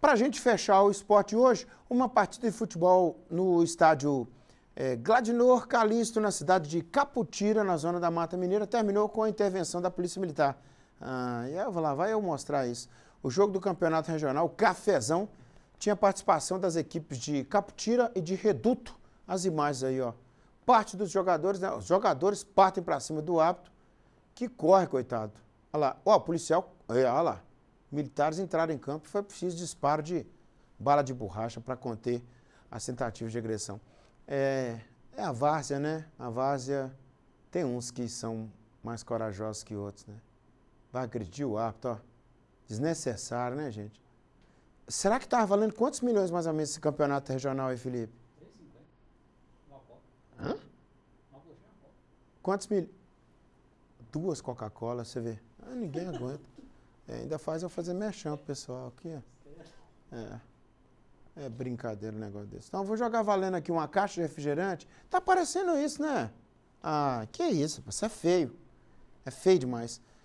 Para a gente fechar o esporte hoje, uma partida de futebol no estádio é, Gladinor Calixto, na cidade de Caputira, na zona da Mata Mineira, terminou com a intervenção da Polícia Militar. Ah, e eu vou lá, vai eu mostrar isso. O jogo do campeonato regional, Cafezão, tinha participação das equipes de Caputira e de Reduto. As imagens aí, ó. Parte dos jogadores, né? Os jogadores partem para cima do árbitro, que corre, coitado. Olha lá, ó, o policial, olha lá militares entraram em campo e foi preciso disparo de bala de borracha para conter as tentativas de agressão. É, é a várzea, né? A várzea tem uns que são mais corajosos que outros, né? Vai agredir o árbitro, ó. Desnecessário, né, gente? Será que estava valendo quantos milhões mais ou menos esse campeonato regional aí, Felipe? 3,50. Hã? Quantos mil? Duas Coca-Cola, você vê. Ah, ninguém aguenta. É, ainda faz eu fazer mexão pro pessoal aqui, ó. É. É brincadeira um negócio desse. Então, eu vou jogar valendo aqui uma caixa de refrigerante. Tá parecendo isso, né? Ah, que isso, você é feio. É feio demais.